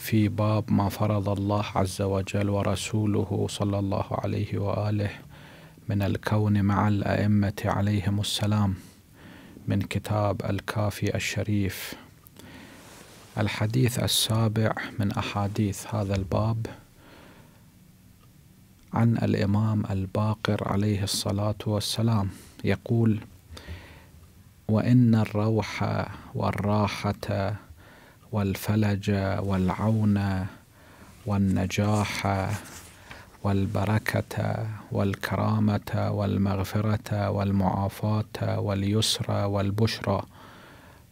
في باب ما فرض الله عز وجل ورسوله صلى الله عليه واله من الكون مع الائمه عليهم السلام من كتاب الكافي الشريف الحديث السابع من احاديث هذا الباب عن الامام الباقر عليه الصلاه والسلام يقول وان الروح والراحه والفلج والعون والنجاح والبركة والكرامة والمغفرة والمعافاة واليسر والبشرى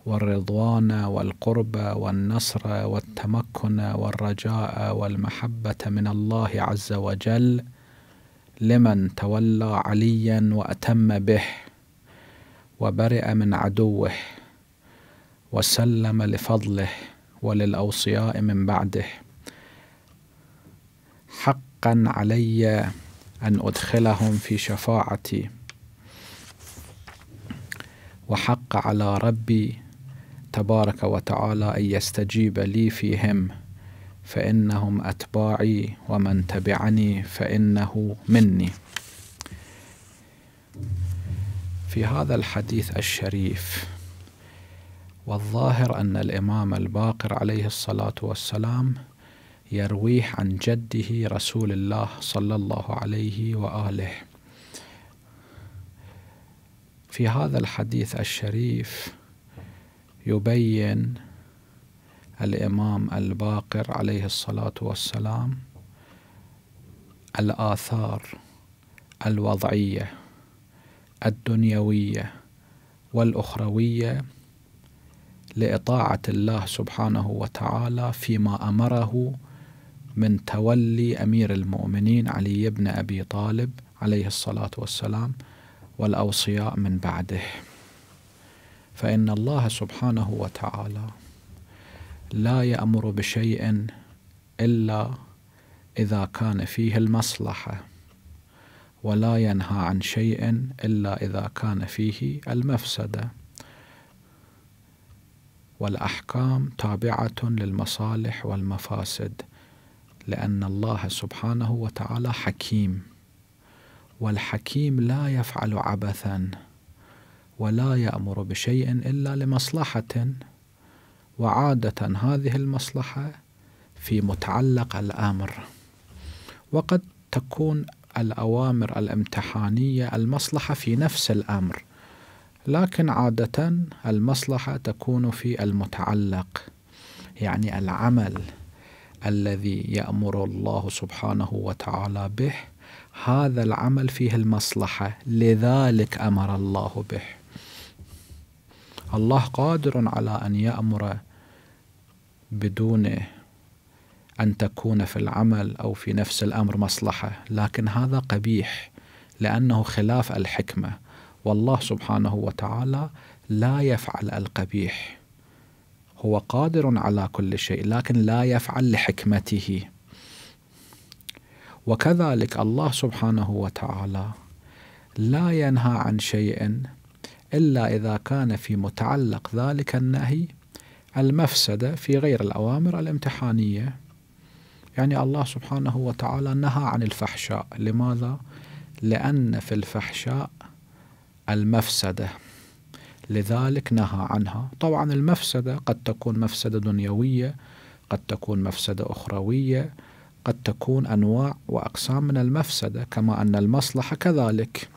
والرضوان والقرب والنصر والتمكن والرجاء والمحبة من الله عز وجل لمن تولى عليا وأتم به وبرئ من عدوه وسلم لفضله وللأوصياء من بعده حقا علي أن أدخلهم في شفاعتي وحق على ربي تبارك وتعالى أن يستجيب لي فيهم فإنهم أتباعي ومن تبعني فإنه مني في هذا الحديث الشريف والظاهر أن الإمام الباقر عليه الصلاة والسلام يرويه عن جده رسول الله صلى الله عليه وآله في هذا الحديث الشريف يبين الإمام الباقر عليه الصلاة والسلام الآثار الوضعية الدنيوية والأخروية لإطاعة الله سبحانه وتعالى فيما أمره من تولي أمير المؤمنين علي بن أبي طالب عليه الصلاة والسلام والأوصياء من بعده فإن الله سبحانه وتعالى لا يأمر بشيء إلا إذا كان فيه المصلحة ولا ينهى عن شيء إلا إذا كان فيه المفسدة والاحكام تابعه للمصالح والمفاسد لان الله سبحانه وتعالى حكيم والحكيم لا يفعل عبثا ولا يامر بشيء الا لمصلحه وعاده هذه المصلحه في متعلق الامر وقد تكون الاوامر الامتحانيه المصلحه في نفس الامر لكن عادة المصلحة تكون في المتعلق يعني العمل الذي يأمر الله سبحانه وتعالى به هذا العمل فيه المصلحة لذلك أمر الله به الله قادر على أن يأمر بدون أن تكون في العمل أو في نفس الأمر مصلحة لكن هذا قبيح لأنه خلاف الحكمة والله سبحانه وتعالى لا يفعل القبيح هو قادر على كل شيء لكن لا يفعل لحكمته وكذلك الله سبحانه وتعالى لا ينهى عن شيء الا اذا كان في متعلق ذلك النهي المفسده في غير الاوامر الامتحانيه يعني الله سبحانه وتعالى نهى عن الفحشاء لماذا لان في الفحشاء المفسدة لذلك نهى عنها طبعا المفسدة قد تكون مفسدة دنيوية قد تكون مفسدة أخروية قد تكون أنواع وأقسام من المفسدة كما أن المصلحة كذلك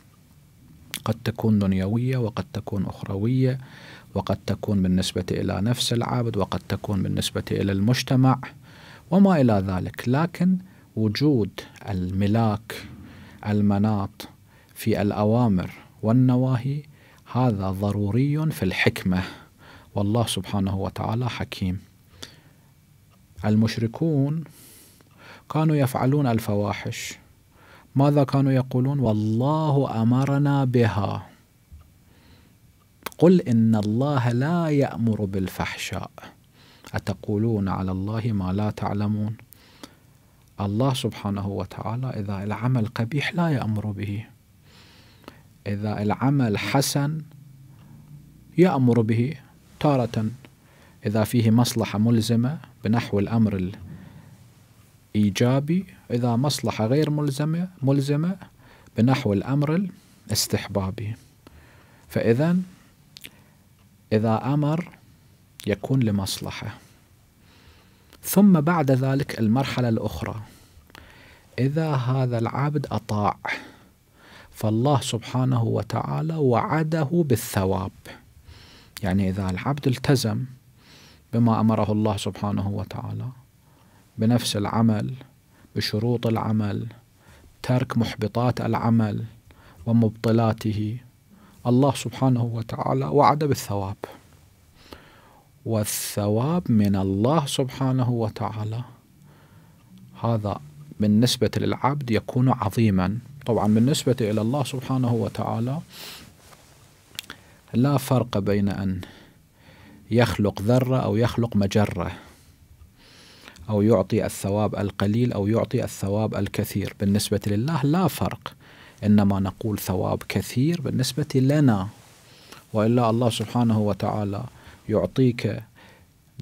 قد تكون دنيوية وقد تكون أخروية وقد تكون بالنسبة إلى نفس العبد وقد تكون بالنسبة إلى المجتمع وما إلى ذلك لكن وجود الملاك المناط في الأوامر والنواهي هذا ضروري في الحكمة والله سبحانه وتعالى حكيم المشركون كانوا يفعلون الفواحش ماذا كانوا يقولون والله أمرنا بها قل إن الله لا يأمر بالفحشاء أتقولون على الله ما لا تعلمون الله سبحانه وتعالى إذا العمل قبيح لا يأمر به إذا العمل حسن يأمر به تارة إذا فيه مصلحة ملزمة بنحو الأمر الإيجابي إذا مصلحة غير ملزمة ملزمة بنحو الأمر الاستحبابي فإذا إذا أمر يكون لمصلحة ثم بعد ذلك المرحلة الأخرى إذا هذا العبد أطاع فالله سبحانه وتعالى وعده بالثواب يعني إذا العبد التزم بما أمره الله سبحانه وتعالى بنفس العمل بشروط العمل ترك محبطات العمل ومبطلاته الله سبحانه وتعالى وعد بالثواب والثواب من الله سبحانه وتعالى هذا بالنسبة للعبد يكون عظيما طبعا بالنسبة إلى الله سبحانه وتعالى لا فرق بين أن يخلق ذرة أو يخلق مجرة أو يعطي الثواب القليل أو يعطي الثواب الكثير بالنسبة لله لا فرق إنما نقول ثواب كثير بالنسبة لنا وإلا الله سبحانه وتعالى يعطيك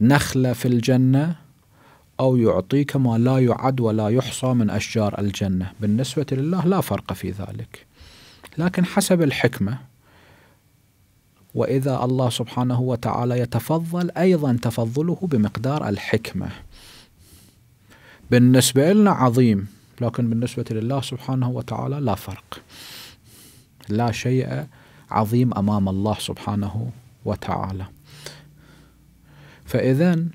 نخلة في الجنة أو يعطيك ما لا يعد ولا يحصى من أشجار الجنة بالنسبة لله لا فرق في ذلك لكن حسب الحكمة وإذا الله سبحانه وتعالى يتفضل أيضا تفضله بمقدار الحكمة بالنسبة لنا عظيم لكن بالنسبة لله سبحانه وتعالى لا فرق لا شيء عظيم أمام الله سبحانه وتعالى فإذا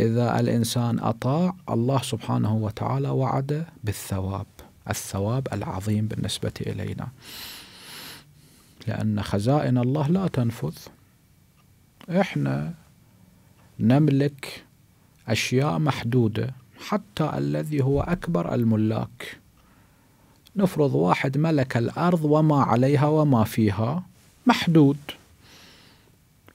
إذا الإنسان أطاع الله سبحانه وتعالى وعده بالثواب الثواب العظيم بالنسبة إلينا لأن خزائن الله لا تنفذ إحنا نملك أشياء محدودة حتى الذي هو أكبر الملاك نفرض واحد ملك الأرض وما عليها وما فيها محدود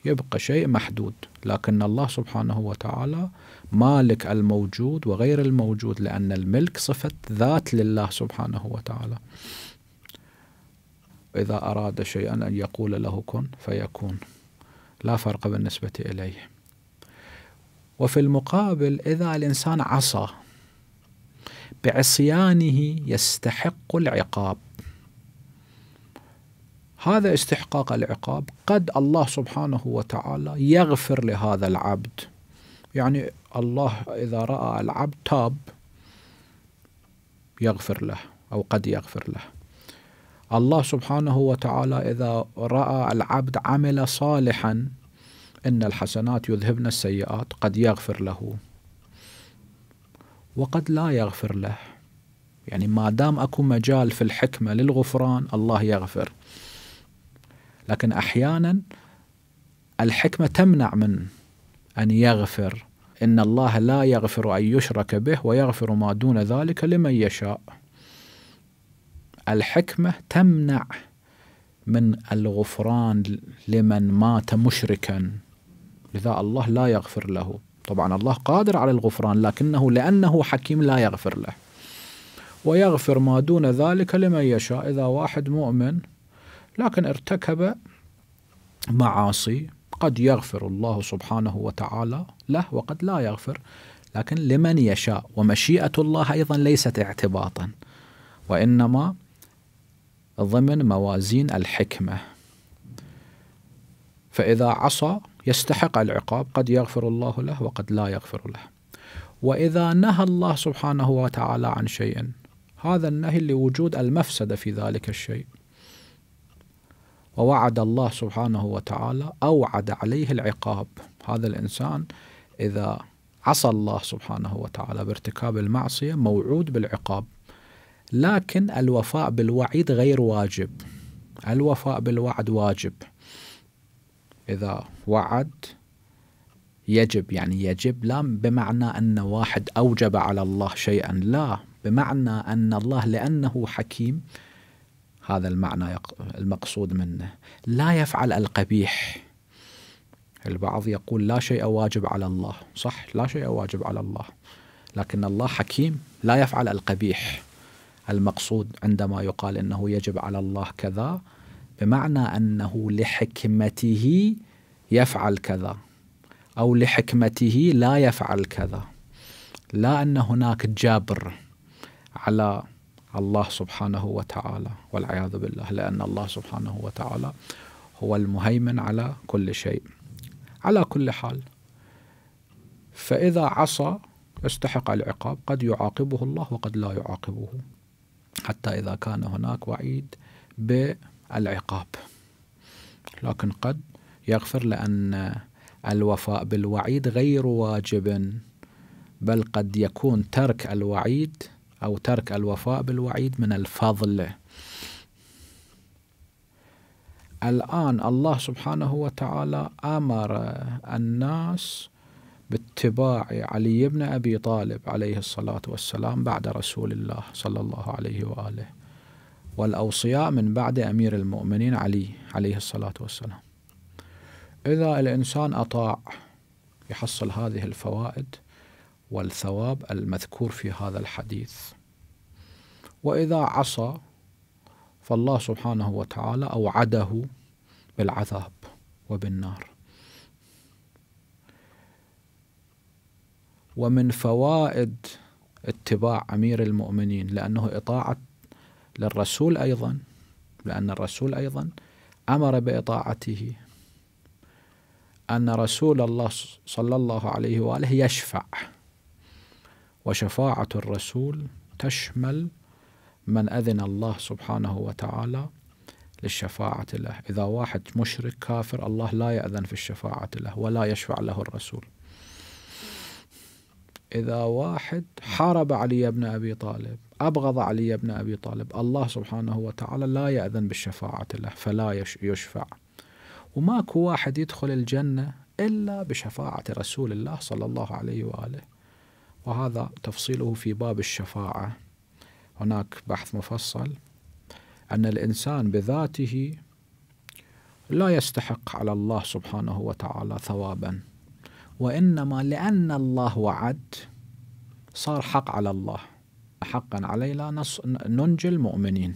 يبقى شيء محدود لكن الله سبحانه وتعالى مالك الموجود وغير الموجود لأن الملك صفة ذات لله سبحانه وتعالى إذا أراد شيئا أن يقول له كن فيكون لا فرق بالنسبة إليه وفي المقابل إذا الإنسان عصى بعصيانه يستحق العقاب هذا استحقاق العقاب قد الله سبحانه وتعالى يغفر لهذا العبد يعني الله إذا رأى العبد تاب يغفر له أو قد يغفر له الله سبحانه وتعالى إذا رأى العبد عمل صالحا إن الحسنات يذهبن السيئات قد يغفر له وقد لا يغفر له يعني ما دام اكو مجال في الحكمه للغفران الله يغفر لكن احيانا الحكمه تمنع من ان يغفر ان الله لا يغفر ان يشرك به ويغفر ما دون ذلك لمن يشاء الحكمه تمنع من الغفران لمن مات مشركا لذا الله لا يغفر له طبعا الله قادر على الغفران لكنه لأنه حكيم لا يغفر له ويغفر ما دون ذلك لمن يشاء إذا واحد مؤمن لكن ارتكب معاصي قد يغفر الله سبحانه وتعالى له وقد لا يغفر لكن لمن يشاء ومشيئة الله أيضا ليست اعتباطا وإنما ضمن موازين الحكمة فإذا عصى يستحق العقاب قد يغفر الله له وقد لا يغفر له وإذا نهى الله سبحانه وتعالى عن شيء هذا النهي لوجود المفسدة في ذلك الشيء ووعد الله سبحانه وتعالى أوعد عليه العقاب هذا الإنسان إذا عصى الله سبحانه وتعالى بارتكاب المعصية موعود بالعقاب لكن الوفاء بالوعيد غير واجب الوفاء بالوعد واجب إذا وعد يجب يعني يجب لا بمعنى أن واحد أوجب على الله شيئا لا بمعنى أن الله لأنه حكيم هذا المعنى المقصود منه لا يفعل القبيح البعض يقول لا شيء واجب على الله صح لا شيء واجب على الله لكن الله حكيم لا يفعل القبيح المقصود عندما يقال انه يجب على الله كذا بمعنى انه لحكمته يفعل كذا او لحكمته لا يفعل كذا لا ان هناك جبر على الله سبحانه وتعالى والعياذ بالله لأن الله سبحانه وتعالى هو المهيمن على كل شيء على كل حال فإذا عصى استحق العقاب قد يعاقبه الله وقد لا يعاقبه حتى إذا كان هناك وعيد بالعقاب لكن قد يغفر لأن الوفاء بالوعيد غير واجب بل قد يكون ترك الوعيد أو ترك الوفاء بالوعيد من الفضل الآن الله سبحانه وتعالى أمر الناس باتباع علي بن أبي طالب عليه الصلاة والسلام بعد رسول الله صلى الله عليه وآله والأوصياء من بعد أمير المؤمنين علي عليه الصلاة والسلام إذا الإنسان أطاع يحصل هذه الفوائد والثواب المذكور في هذا الحديث وإذا عصى فالله سبحانه وتعالى أوعده بالعذاب وبالنار ومن فوائد اتباع أمير المؤمنين لأنه إطاعة للرسول أيضا لأن الرسول أيضا أمر بإطاعته أن رسول الله صلى الله عليه وآله يشفع وشفاعة الرسول تشمل من أذن الله سبحانه وتعالى للشفاعة له إذا واحد مشرك كافر الله لا يأذن في الشفاعة له ولا يشفع له الرسول إذا واحد حارب علي بن أبي طالب أبغض علي بن أبي طالب الله سبحانه وتعالى لا يأذن بالشفاعة له فلا يشفع وماكو واحد يدخل الجنة إلا بشفاعة رسول الله صلى الله عليه وآله وهذا تفصيله في باب الشفاعة هناك بحث مفصل أن الإنسان بذاته لا يستحق على الله سبحانه وتعالى ثوابا وإنما لأن الله وعد صار حق على الله حقا علينا ننجي المؤمنين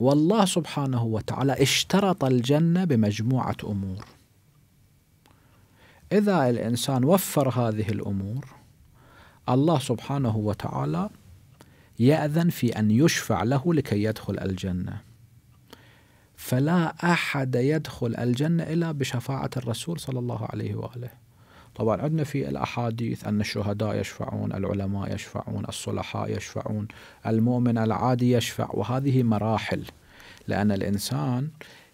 والله سبحانه وتعالى اشترط الجنة بمجموعة أمور إذا الإنسان وفر هذه الأمور الله سبحانه وتعالى يأذن في أن يشفع له لكي يدخل الجنة فلا أحد يدخل الجنة إلا بشفاعة الرسول صلى الله عليه وآله طبعا عندنا في الأحاديث أن الشهداء يشفعون العلماء يشفعون الصلحاء يشفعون المؤمن العادي يشفع وهذه مراحل لأن الإنسان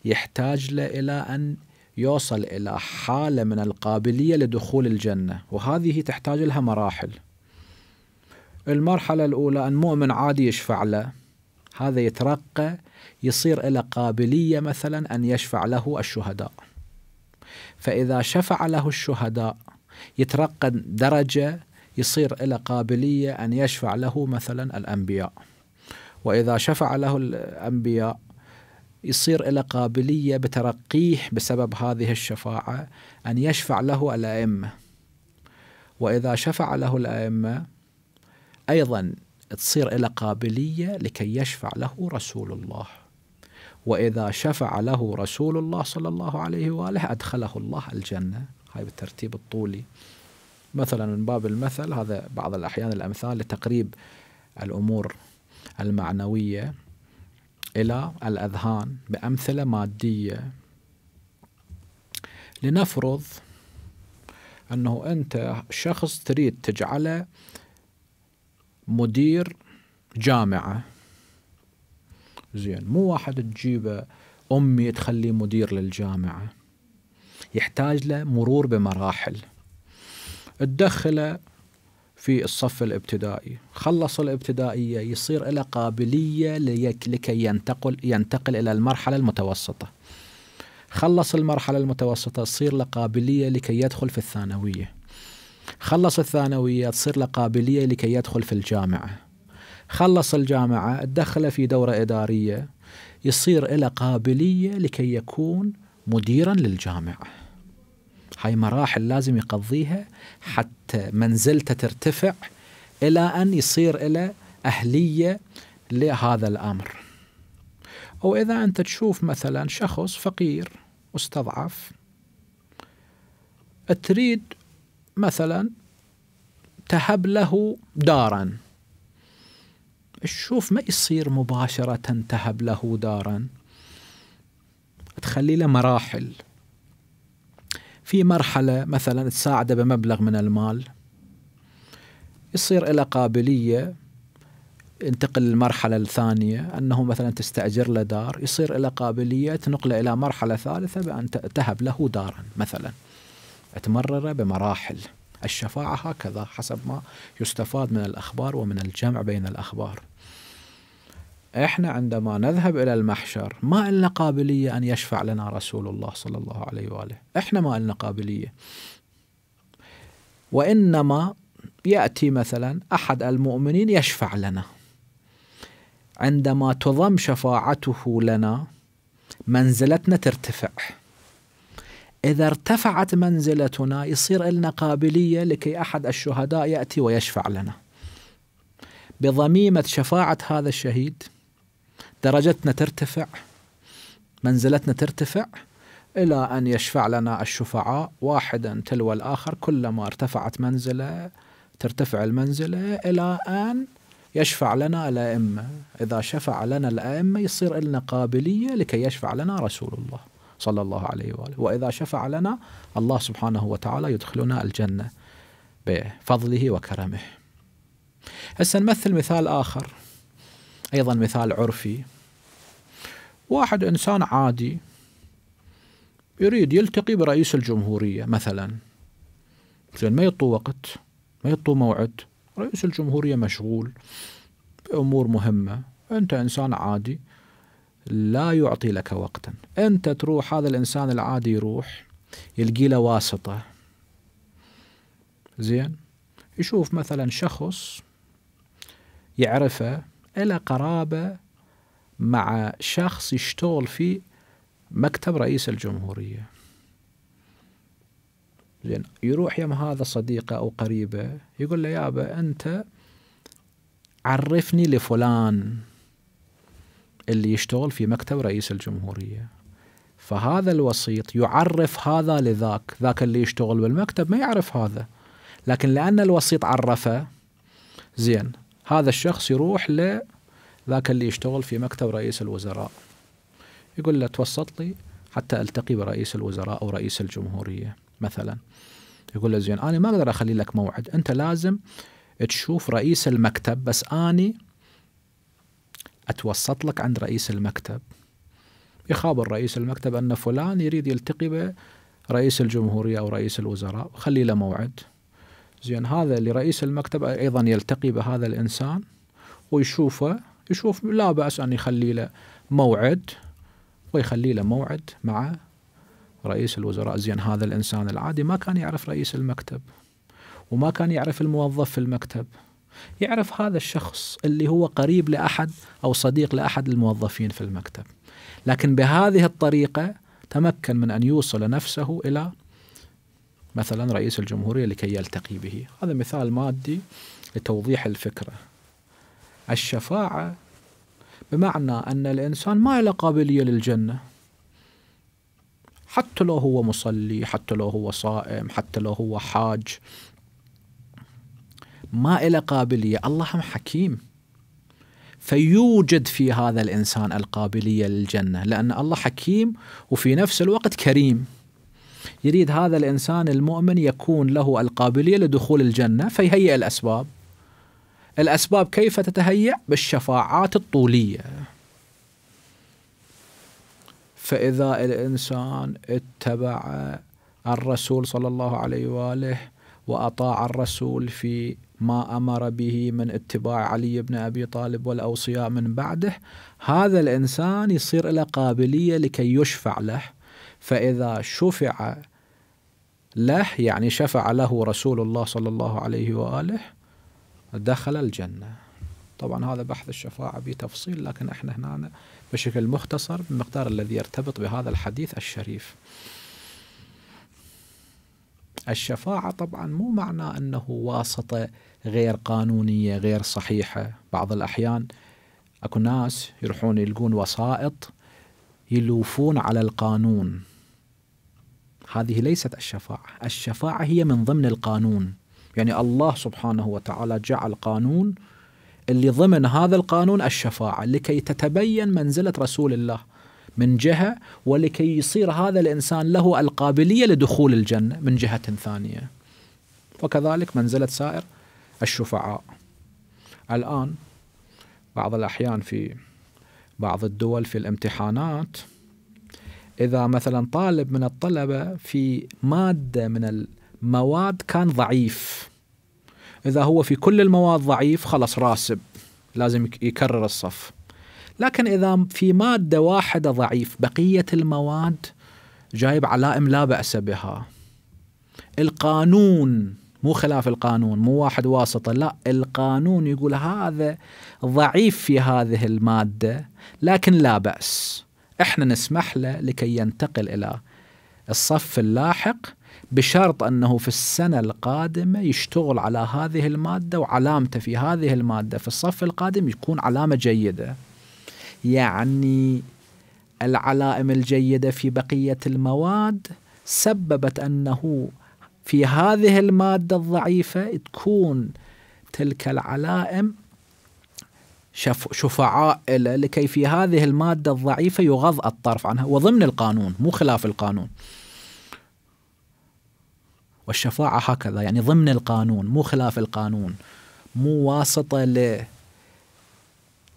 يحتاج إلى أن يوصل إلى حالة من القابلية لدخول الجنة وهذه تحتاج لها مراحل المرحلة الأولى أن مؤمن عادي يشفع له هذا يترقى يصير إلى قابلية مثلا أن يشفع له الشهداء فإذا شفع له الشهداء يترقى درجة يصير إلى قابلية أن يشفع له مثلا الأنبياء وإذا شفع له الأنبياء يصير له قابلية بترقيه بسبب هذه الشفاعة أن يشفع له الأئمة وإذا شفع له الأئمة أيضا تصير له قابلية لكي يشفع له رسول الله وإذا شفع له رسول الله صلى الله عليه وآله أدخله الله الجنة هاي بالترتيب الطولي مثلا من باب المثل هذا بعض الأحيان الأمثال لتقريب الأمور المعنوية إلى الأذهان بأمثلة مادية لنفرض أنه أنت شخص تريد تجعله مدير جامعة زين مو واحد تجيبه أمي تخليه مدير للجامعة يحتاج له مرور بمراحل تدخله في الصف الابتدائي خلص الابتدائية يصير له قابلية لكي ينتقل, ينتقل إلى المرحلة المتوسطة خلص المرحلة المتوسطة تصير له قابلية لكي يدخل في الثانوية خلص الثانوية تصير له قابلية لكي يدخل في الجامعة خلص الجامعة دخل في دورة إدارية يصير له قابلية لكي يكون مديرا للجامعه هاي مراحل لازم يقضيها حتى منزلته ترتفع إلى أن يصير إلى أهلية لهذا الأمر أو إذا أنت تشوف مثلا شخص فقير مستضعف تريد مثلا تهب له دارا تشوف ما يصير مباشرة تهب له دارا تخلي له مراحل في مرحلة مثلا تساعده بمبلغ من المال يصير له قابلية ينتقل للمرحلة الثانية أنه مثلا تستأجر له دار يصير له قابلية تنقله إلى مرحلة ثالثة بأن تهب له دارا مثلا تمرره بمراحل الشفاعة هكذا حسب ما يستفاد من الأخبار ومن الجمع بين الأخبار احنا عندما نذهب الى المحشر ما لنا قابليه ان يشفع لنا رسول الله صلى الله عليه واله، احنا ما لنا قابليه. وانما ياتي مثلا احد المؤمنين يشفع لنا. عندما تضم شفاعته لنا منزلتنا ترتفع. إذا ارتفعت منزلتنا يصير لنا قابلية لكي أحد الشهداء يأتي ويشفع لنا بضميمة شفاعة هذا الشهيد درجتنا ترتفع منزلتنا ترتفع إلى أن يشفع لنا الشفعاء واحدا تلو الآخر كلما ارتفعت منزلة ترتفع المنزلة إلى أن يشفع لنا الأئمة إذا شفع لنا الأئمة يصير لنا قابلية لكي يشفع لنا رسول الله صلى الله عليه وآله وإذا شفع لنا الله سبحانه وتعالى يدخلنا الجنة بفضله وكرمه هسه نمثل مثال آخر أيضا مثال عرفي واحد إنسان عادي يريد يلتقي برئيس الجمهورية مثلا زين ما يطو وقت ما يطو موعد رئيس الجمهورية مشغول بأمور مهمة أنت إنسان عادي لا يعطي لك وقتا أنت تروح هذا الإنسان العادي يروح يلقي له واسطة زين يشوف مثلا شخص يعرفه إلى قرابة مع شخص يشتغل في مكتب رئيس الجمهورية زين يروح يم هذا صديقه أو قريبه يقول له يابا أنت عرفني لفلان اللي يشتغل في مكتب رئيس الجمهورية فهذا الوسيط يعرف هذا لذاك ذاك اللي يشتغل بالمكتب ما يعرف هذا لكن لأن الوسيط عرفه زين هذا الشخص يروح ل ذاك اللي يشتغل في مكتب رئيس الوزراء يقول له توسط لي حتى التقي برئيس الوزراء او رئيس الجمهوريه مثلا يقول له زين انا ما اقدر اخلي لك موعد انت لازم تشوف رئيس المكتب بس اني اتوسط لك عند رئيس المكتب يخابر رئيس المكتب ان فلان يريد يلتقي برئيس الجمهوريه او رئيس الوزراء خلي له موعد زين هذا لرئيس المكتب ايضا يلتقي بهذا الانسان ويشوفه يشوف لا بأس أن يخلي له موعد ويخلي له موعد مع رئيس الوزراء زين هذا الإنسان العادي ما كان يعرف رئيس المكتب وما كان يعرف الموظف في المكتب يعرف هذا الشخص اللي هو قريب لأحد أو صديق لأحد الموظفين في المكتب لكن بهذه الطريقة تمكن من أن يوصل نفسه إلى مثلا رئيس الجمهورية لكي يلتقي به هذا مثال مادي لتوضيح الفكرة الشفاعة بمعنى أن الإنسان ما له قابلية للجنة حتى لو هو مصلي حتى لو هو صائم حتى لو هو حاج ما له قابلية الله حكيم فيوجد في هذا الإنسان القابلية للجنة لأن الله حكيم وفي نفس الوقت كريم يريد هذا الإنسان المؤمن يكون له القابلية لدخول الجنة فيهيئ الأسباب الأسباب كيف تتهيأ بالشفاعات الطولية فإذا الإنسان اتبع الرسول صلى الله عليه وآله وأطاع الرسول في ما أمر به من اتباع علي بن أبي طالب والأوصياء من بعده هذا الإنسان يصير له قابلية لكي يشفع له فإذا شفع له يعني شفع له رسول الله صلى الله عليه وآله دخل الجنة طبعا هذا بحث الشفاعة بتفصيل لكن احنا هنا بشكل مختصر بالمقدار الذي يرتبط بهذا الحديث الشريف الشفاعة طبعا مو معنى أنه واسطة غير قانونية غير صحيحة بعض الأحيان أكو ناس يروحون يلقون وسائط يلوفون على القانون هذه ليست الشفاعة الشفاعة هي من ضمن القانون يعني الله سبحانه وتعالى جعل قانون اللي ضمن هذا القانون الشفاعة لكي تتبين منزلة رسول الله من جهة ولكي يصير هذا الإنسان له القابلية لدخول الجنة من جهة ثانية وكذلك منزلة سائر الشفعاء الآن بعض الأحيان في بعض الدول في الامتحانات إذا مثلا طالب من الطلبة في مادة من مواد كان ضعيف إذا هو في كل المواد ضعيف خلص راسب لازم يكرر الصف لكن إذا في مادة واحدة ضعيف بقية المواد جايب علائم لا بأس بها القانون مو خلاف القانون مو واحد واسطة لا القانون يقول هذا ضعيف في هذه المادة لكن لا بأس احنا نسمح له لكي ينتقل إلى الصف اللاحق بشرط أنه في السنة القادمة يشتغل على هذه المادة وعلامته في هذه المادة في الصف القادم يكون علامة جيدة يعني العلائم الجيدة في بقية المواد سببت أنه في هذه المادة الضعيفة تكون تلك العلائم شف شفعاء لكي في هذه المادة الضعيفة يغض الطرف عنها وضمن القانون مو خلاف القانون والشفاعة هكذا يعني ضمن القانون مو خلاف القانون مو واسطة ل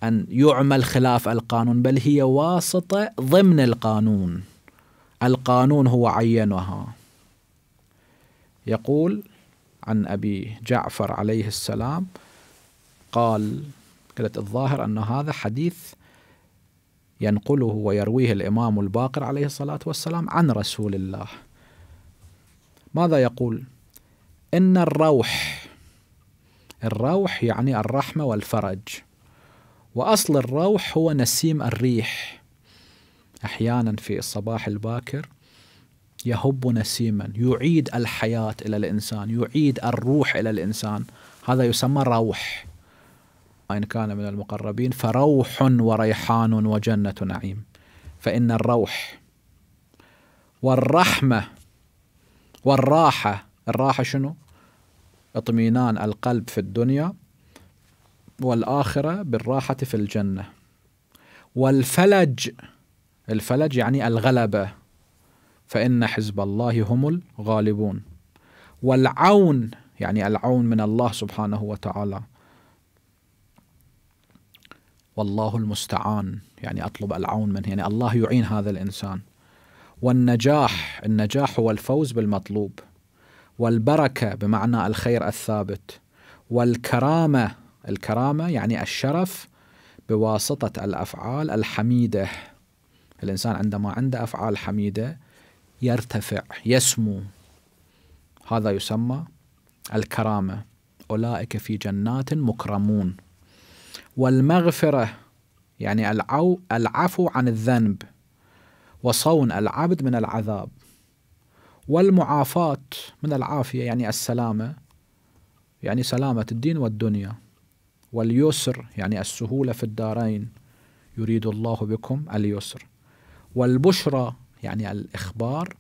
أن يعمل خلاف القانون بل هي واسطة ضمن القانون القانون هو عينها يقول عن أبي جعفر عليه السلام قال قلت الظاهر أن هذا حديث ينقله ويرويه الإمام الباقر عليه الصلاة والسلام عن رسول الله ماذا يقول إن الروح الروح يعني الرحمة والفرج وأصل الروح هو نسيم الريح أحيانا في الصباح الباكر يهب نسيما يعيد الحياة إلى الإنسان يعيد الروح إلى الإنسان هذا يسمى روح وإن كان من المقربين فروح وريحان وجنة نعيم فإن الروح والرحمة والراحة الراحة شنو؟ اطمئنان القلب في الدنيا والآخرة بالراحة في الجنة والفلج الفلج يعني الغلبة فإن حزب الله هم الغالبون والعون يعني العون من الله سبحانه وتعالى والله المستعان يعني أطلب العون منه يعني الله يعين هذا الإنسان والنجاح النجاح هو الفوز بالمطلوب والبركه بمعنى الخير الثابت والكرامه الكرامه يعني الشرف بواسطه الافعال الحميده الانسان عندما عنده افعال حميده يرتفع يسمو هذا يسمى الكرامه اولئك في جنات مكرمون والمغفره يعني العفو عن الذنب وصون العبد من العذاب والمعافاة من العافية يعني السلامة يعني سلامة الدين والدنيا واليسر يعني السهولة في الدارين يريد الله بكم اليسر والبشرى يعني الإخبار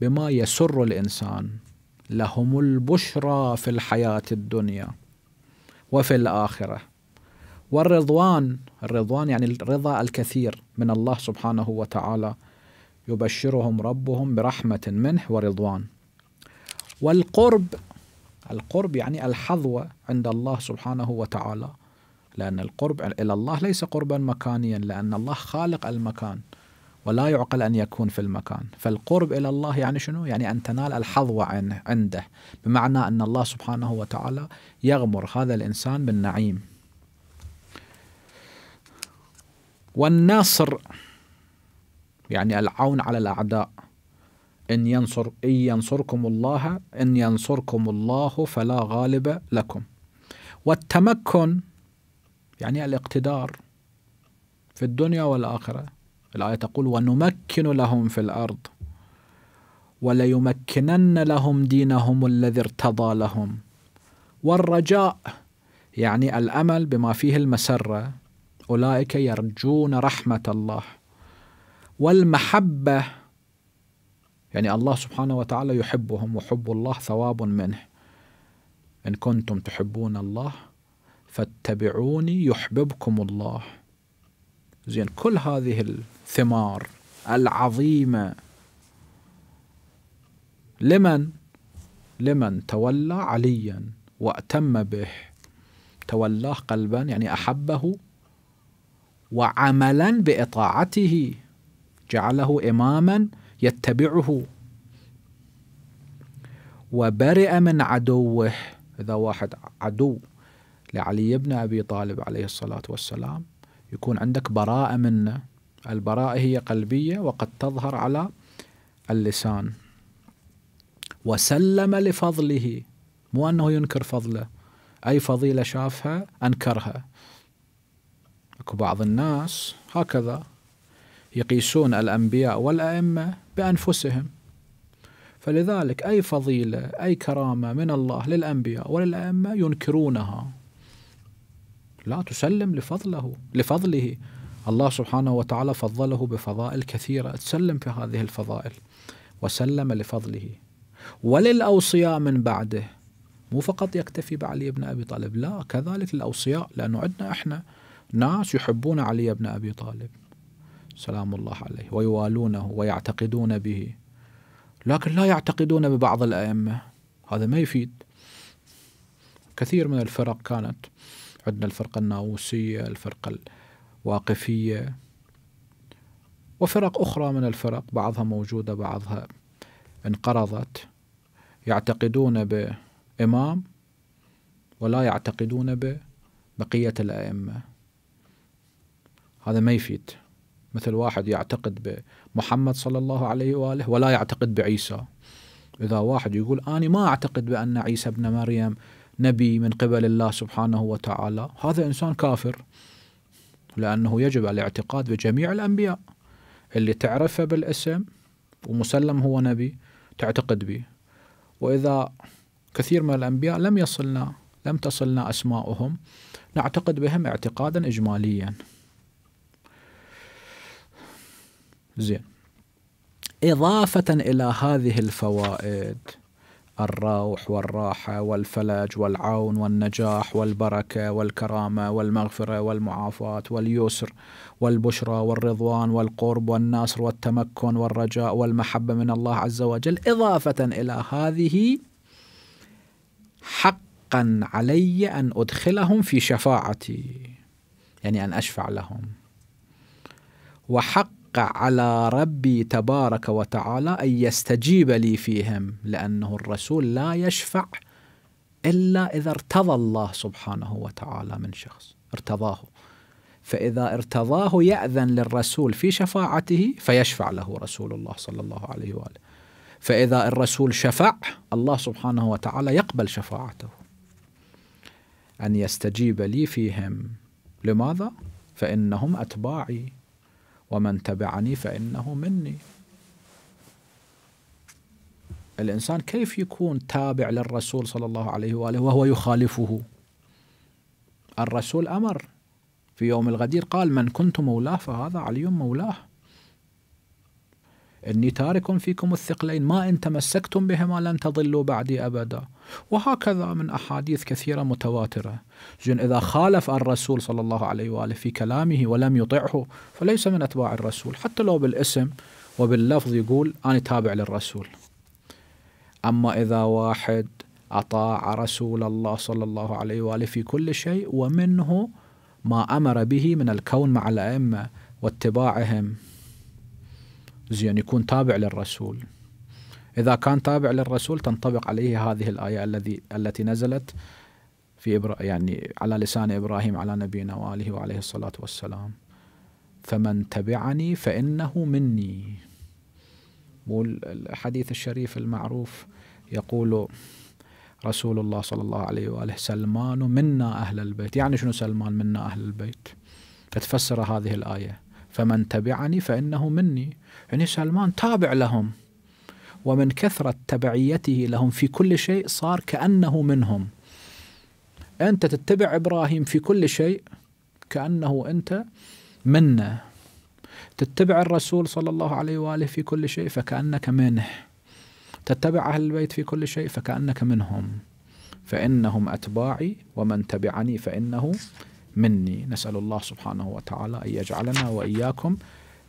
بما يسر الإنسان لهم البشرى في الحياة الدنيا وفي الآخرة والرضوان الرضوان يعني الرضا الكثير من الله سبحانه وتعالى يبشرهم ربهم برحمة منه ورضوان والقرب القرب يعني الحظوة عند الله سبحانه وتعالى لأن القرب إلى الله ليس قربا مكانيا لأن الله خالق المكان ولا يعقل أن يكون في المكان فالقرب إلى الله يعني شنو؟ يعني أن تنال الحظوة عنده بمعنى أن الله سبحانه وتعالى يغمر هذا الإنسان بالنعيم والنصر يعني العون على الأعداء إن ينصر إن ينصركم الله إن ينصركم الله فلا غالب لكم والتمكن يعني الاقتدار في الدنيا والآخرة الآية تقول ونمكن لهم في الأرض وليمكنن لهم دينهم الذي ارتضى لهم والرجاء يعني الأمل بما فيه المسرة أولئك يرجون رحمة الله والمحبة يعني الله سبحانه وتعالى يحبهم وحب الله ثواب منه إن كنتم تحبون الله فاتبعوني يحببكم الله زين كل هذه الثمار العظيمة لمن لمن تولى عليا وأتم به تولاه قلبا يعني أحبه وعملا بإطاعته جعله إماما يتبعه وبرئ من عدوه إذا واحد عدو لعلي بن أبي طالب عليه الصلاة والسلام يكون عندك براءة منه البراءة هي قلبية وقد تظهر على اللسان وسلم لفضله مو أنه ينكر فضله أي فضيلة شافها أنكرها أكو بعض الناس هكذا يقيسون الأنبياء والأئمة بأنفسهم فلذلك أي فضيلة أي كرامة من الله للأنبياء وللأئمة ينكرونها لا تسلم لفضله لفضله الله سبحانه وتعالى فضله بفضائل كثيرة تسلم في هذه الفضائل وسلم لفضله وللأوصياء من بعده مو فقط يكتفي بعلي بن أبي طالب لا كذلك للأوصياء لأنه عندنا إحنا ناس يحبون علي بن أبي طالب سلام الله عليه ويوالونه ويعتقدون به لكن لا يعتقدون ببعض الأئمة هذا ما يفيد كثير من الفرق كانت عندنا الفرقة الناوسيه الفرقة الواقفية وفرق أخرى من الفرق بعضها موجودة بعضها انقرضت يعتقدون بإمام ولا يعتقدون ببقية الأئمة هذا ما يفيد مثل واحد يعتقد بمحمد صلى الله عليه واله ولا يعتقد بعيسى اذا واحد يقول انا ما اعتقد بان عيسى ابن مريم نبي من قبل الله سبحانه وتعالى هذا انسان كافر لانه يجب الاعتقاد بجميع الانبياء اللي تعرفه بالاسم ومسلم هو نبي تعتقد به واذا كثير من الانبياء لم يصلنا لم تصلنا اسماؤهم نعتقد بهم اعتقادا اجماليا زين إضافة إلى هذه الفوائد الروح والراحة والفلج والعون والنجاح والبركة والكرامة والمغفرة والمعافاة واليسر والبشرى والرضوان والقرب والنصر والتمكن والرجاء والمحبة من الله عز وجل إضافة إلى هذه حقا علي أن أدخلهم في شفاعتي يعني أن أشفع لهم وحق على ربي تبارك وتعالى أن يستجيب لي فيهم لأنه الرسول لا يشفع إلا إذا ارتضى الله سبحانه وتعالى من شخص ارتضاه فإذا ارتضاه يأذن للرسول في شفاعته فيشفع له رسول الله صلى الله عليه وآله فإذا الرسول شفع الله سبحانه وتعالى يقبل شفاعته أن يستجيب لي فيهم لماذا؟ فإنهم أتباعي ومن تبعني فإنه مني الإنسان كيف يكون تابع للرسول صلى الله عليه وآله وهو يخالفه الرسول أمر في يوم الغدير قال من كنت مولاه فهذا علي مولاه إني تارك فيكم الثقلين ما إن تمسكتم بهما لن تضلوا بعدي أبدا وهكذا من أحاديث كثيرة متواترة جن إذا خالف الرسول صلى الله عليه وآله في كلامه ولم يطعه فليس من أتباع الرسول حتى لو بالاسم وباللفظ يقول أنا تابع للرسول أما إذا واحد أطاع رسول الله صلى الله عليه وآله في كل شيء ومنه ما أمر به من الكون مع الأئمة واتباعهم زين يكون تابع للرسول إذا كان تابع للرسول تنطبق عليه هذه الآية الذي التي نزلت في إبرا يعني على لسان إبراهيم على نبينا وآله وعليه الصلاة والسلام فمن تبعني فإنه مني والحديث الشريف المعروف يقول رسول الله صلى الله عليه وآله سلمان منا أهل البيت يعني شنو سلمان منا أهل البيت تفسر هذه الآية فمن تبعني فإنه مني يعني سلمان تابع لهم ومن كثرة تبعيته لهم في كل شيء صار كأنه منهم أنت تتبع إبراهيم في كل شيء كأنه أنت منه تتبع الرسول صلى الله عليه وآله في كل شيء فكأنك منه تتبع أهل البيت في كل شيء فكأنك منهم فإنهم أتباعي ومن تبعني فإنه مني نسأل الله سبحانه وتعالى أن يجعلنا وإياكم